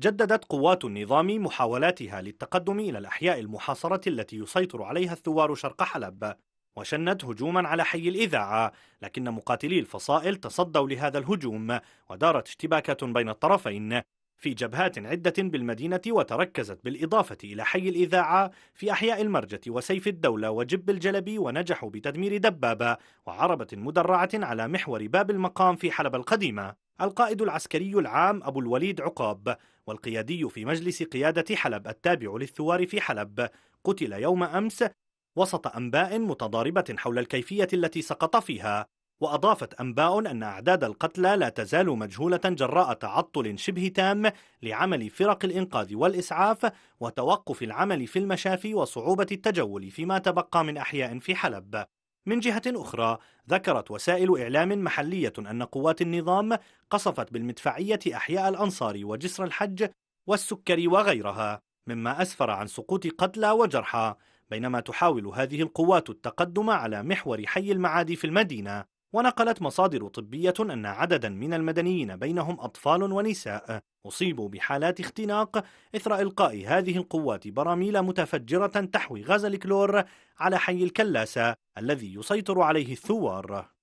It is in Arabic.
جددت قوات النظام محاولاتها للتقدم إلى الأحياء المحاصرة التي يسيطر عليها الثوار شرق حلب وشنت هجوما على حي الإذاعة لكن مقاتلي الفصائل تصدوا لهذا الهجوم ودارت اشتباكات بين الطرفين في جبهات عدة بالمدينة وتركزت بالإضافة إلى حي الإذاعة في أحياء المرجة وسيف الدولة وجب الجلبي ونجحوا بتدمير دبابة وعربة مدرعة على محور باب المقام في حلب القديمة القائد العسكري العام أبو الوليد عقاب والقيادي في مجلس قيادة حلب التابع للثوار في حلب قتل يوم أمس وسط أنباء متضاربة حول الكيفية التي سقط فيها وأضافت أنباء أن أعداد القتلى لا تزال مجهولة جراء تعطل شبه تام لعمل فرق الإنقاذ والإسعاف وتوقف العمل في المشافي وصعوبة التجول فيما تبقى من أحياء في حلب من جهة أخرى ذكرت وسائل إعلام محلية أن قوات النظام قصفت بالمدفعية أحياء الأنصار وجسر الحج والسكري وغيرها مما أسفر عن سقوط قتلى وجرحى بينما تحاول هذه القوات التقدم على محور حي المعادي في المدينة ونقلت مصادر طبية أن عددا من المدنيين بينهم أطفال ونساء أصيبوا بحالات اختناق إثر إلقاء هذه القوات براميل متفجرة تحوي غاز الكلور على حي الكلاسة الذي يسيطر عليه الثوار